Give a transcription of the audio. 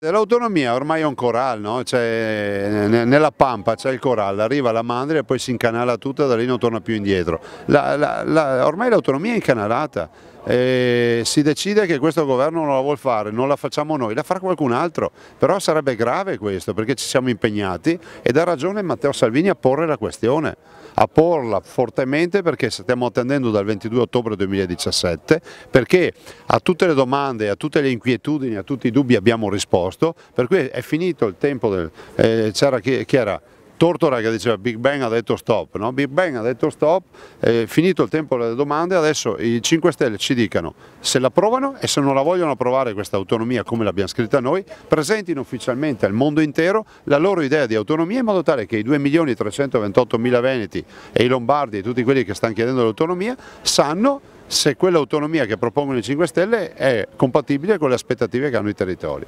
L'autonomia ormai è un corral, no? cioè, nella pampa c'è il corall, arriva la mandria e poi si incanala tutta, da lì non torna più indietro. La, la, la, ormai l'autonomia è incanalata, eh, si decide che questo governo non la vuole fare, non la facciamo noi, la farà qualcun altro, però sarebbe grave questo perché ci siamo impegnati ed ha ragione Matteo Salvini a porre la questione, a porla fortemente perché stiamo attendendo dal 22 ottobre 2017 perché a tutte le domande, a tutte le inquietudini, a tutti i dubbi abbiamo risposto, per cui è finito il tempo, del, eh, c'era chi, chi era? Tortora che diceva Big Bang ha detto stop, no? Big Bang ha detto stop, eh, finito il tempo delle domande, adesso i 5 Stelle ci dicano se la provano e se non la vogliono approvare questa autonomia come l'abbiamo scritta noi, presentino ufficialmente al mondo intero la loro idea di autonomia in modo tale che i 2.328.000 veneti e i lombardi e tutti quelli che stanno chiedendo l'autonomia sanno se quell'autonomia che propongono i 5 Stelle è compatibile con le aspettative che hanno i territori.